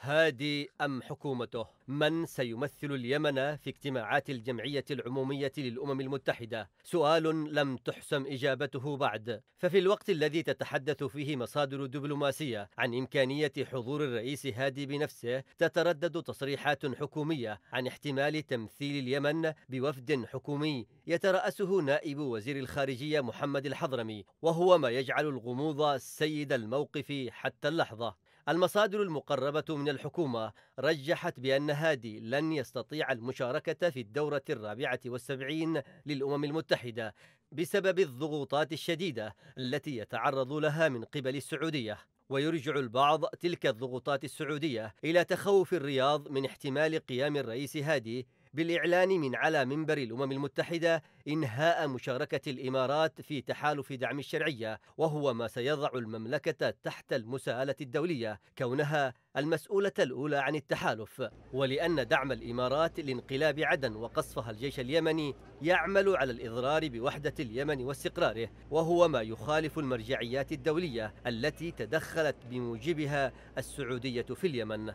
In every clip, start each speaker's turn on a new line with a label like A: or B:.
A: هادي أم حكومته؟ من سيمثل اليمن في اجتماعات الجمعية العمومية للأمم المتحدة؟ سؤال لم تحسم إجابته بعد ففي الوقت الذي تتحدث فيه مصادر دبلوماسية عن إمكانية حضور الرئيس هادي بنفسه تتردد تصريحات حكومية عن احتمال تمثيل اليمن بوفد حكومي يترأسه نائب وزير الخارجية محمد الحضرمي وهو ما يجعل الغموض سيد الموقف حتى اللحظة المصادر المقربة من الحكومة رجحت بأن هادي لن يستطيع المشاركة في الدورة الرابعة والسبعين للأمم المتحدة بسبب الضغوطات الشديدة التي يتعرض لها من قبل السعودية ويرجع البعض تلك الضغوطات السعودية إلى تخوف الرياض من احتمال قيام الرئيس هادي بالإعلان من على منبر الأمم المتحدة إنهاء مشاركة الإمارات في تحالف دعم الشرعية وهو ما سيضع المملكة تحت المساءلة الدولية كونها المسؤولة الأولى عن التحالف ولأن دعم الإمارات لانقلاب عدن وقصفها الجيش اليمني يعمل على الإضرار بوحدة اليمن واستقراره وهو ما يخالف المرجعيات الدولية التي تدخلت بموجبها السعودية في اليمن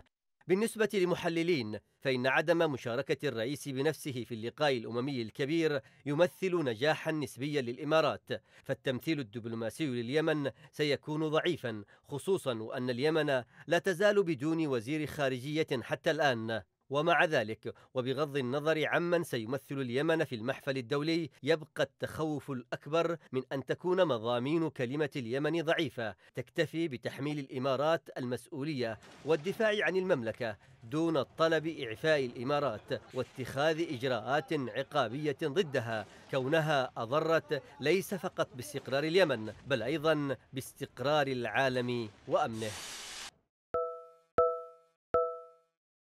A: بالنسبة لمحللين فإن عدم مشاركة الرئيس بنفسه في اللقاء الأممي الكبير يمثل نجاحا نسبيا للإمارات فالتمثيل الدبلوماسي لليمن سيكون ضعيفا خصوصا وأن اليمن لا تزال بدون وزير خارجية حتى الآن ومع ذلك وبغض النظر عمن سيمثل اليمن في المحفل الدولي يبقى التخوف الأكبر من أن تكون مضامين كلمة اليمن ضعيفة تكتفي بتحميل الإمارات المسؤولية والدفاع عن المملكة دون طلب إعفاء الإمارات واتخاذ إجراءات عقابية ضدها كونها أضرت ليس فقط باستقرار اليمن بل أيضا باستقرار العالم وأمنه